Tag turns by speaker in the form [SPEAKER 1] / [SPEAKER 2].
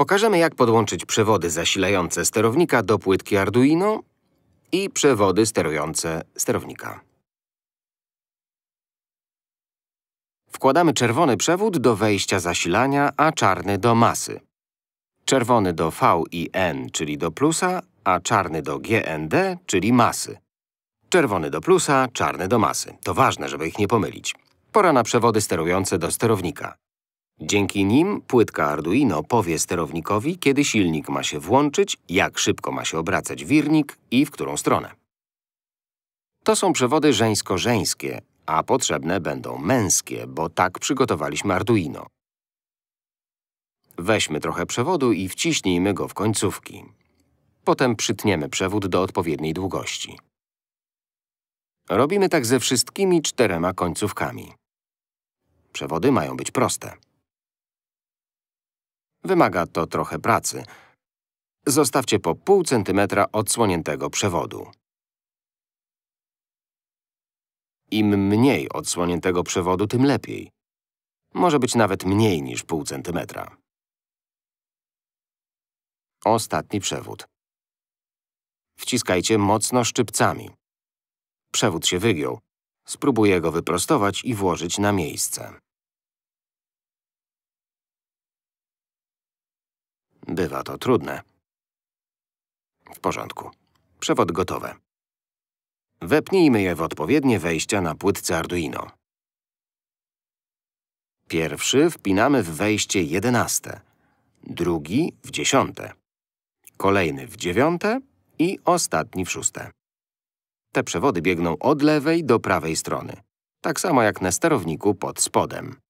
[SPEAKER 1] Pokażemy, jak podłączyć przewody zasilające sterownika do płytki Arduino i przewody sterujące sterownika. Wkładamy czerwony przewód do wejścia zasilania, a czarny do masy. Czerwony do V i N, czyli do plusa, a czarny do GND, czyli masy. Czerwony do plusa, czarny do masy. To ważne, żeby ich nie pomylić. Pora na przewody sterujące do sterownika. Dzięki nim płytka Arduino powie sterownikowi, kiedy silnik ma się włączyć, jak szybko ma się obracać wirnik i w którą stronę. To są przewody żeńsko-żeńskie, a potrzebne będą męskie, bo tak przygotowaliśmy Arduino. Weźmy trochę przewodu i wciśnijmy go w końcówki. Potem przytniemy przewód do odpowiedniej długości. Robimy tak ze wszystkimi czterema końcówkami. Przewody mają być proste. Wymaga to trochę pracy. Zostawcie po pół centymetra odsłoniętego przewodu. Im mniej odsłoniętego przewodu, tym lepiej. Może być nawet mniej niż pół centymetra. Ostatni przewód. Wciskajcie mocno szczypcami. Przewód się wygiął. Spróbuję go wyprostować i włożyć na miejsce. Bywa to trudne. W porządku. Przewod gotowe. Wepnijmy je w odpowiednie wejścia na płytce Arduino. Pierwszy wpinamy w wejście jedenaste, drugi w dziesiąte, kolejny w dziewiąte i ostatni w szóste. Te przewody biegną od lewej do prawej strony, tak samo jak na sterowniku pod spodem.